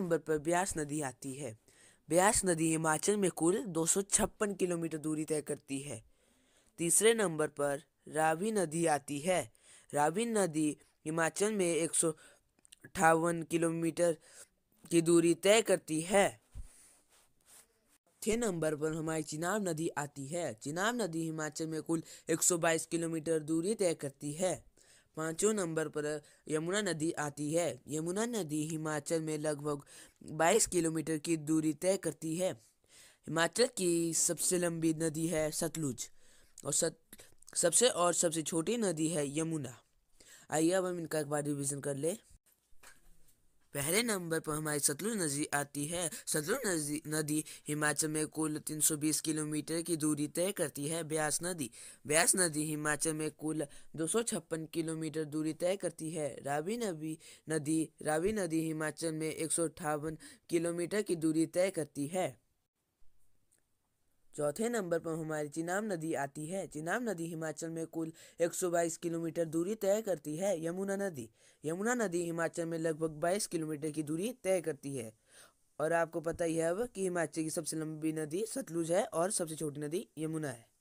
number पर ब्यास नदी आती है ब्यास नदी हिमाचल में कुल दो किलोमीटर दूरी तय करती है तीसरे नंबर पर रावी नदी आती है रावी नदी हिमाचल में एक किलोमीटर की दूरी तय करती है छः नंबर पर हमारी चिनाब नदी आती है चिनाब नदी हिमाचल में कुल 122 किलोमीटर दूरी तय करती है पाँचों नंबर पर यमुना नदी आती है यमुना नदी हिमाचल में लगभग 22 किलोमीटर की दूरी तय करती है हिमाचल की सबसे लंबी नदी है सतलुज और सत सबसे और सबसे छोटी नदी है यमुना आइए अब हम इनका एक बार रिविज़न कर ले पहले नंबर पर हमारी सतलुज नदी आती है सतलुज नदी हिमाचल में कुल 320 किलोमीटर की दूरी तय करती है ब्यास नदी ब्यास नदी हिमाचल में कुल दो किलोमीटर दूरी तय करती है रावी नदी नदी रावी नदी हिमाचल में एक किलोमीटर की दूरी तय करती है चौथे नंबर पर हमारी चिनाब नदी आती है चिनाब नदी हिमाचल में कुल 122 किलोमीटर दूरी तय करती है यमुना नदी यमुना नदी हिमाचल में लगभग 22 किलोमीटर की दूरी तय करती है और आपको पता ही है अब कि हिमाचल की सबसे लंबी नदी सतलुज है और सबसे छोटी नदी यमुना है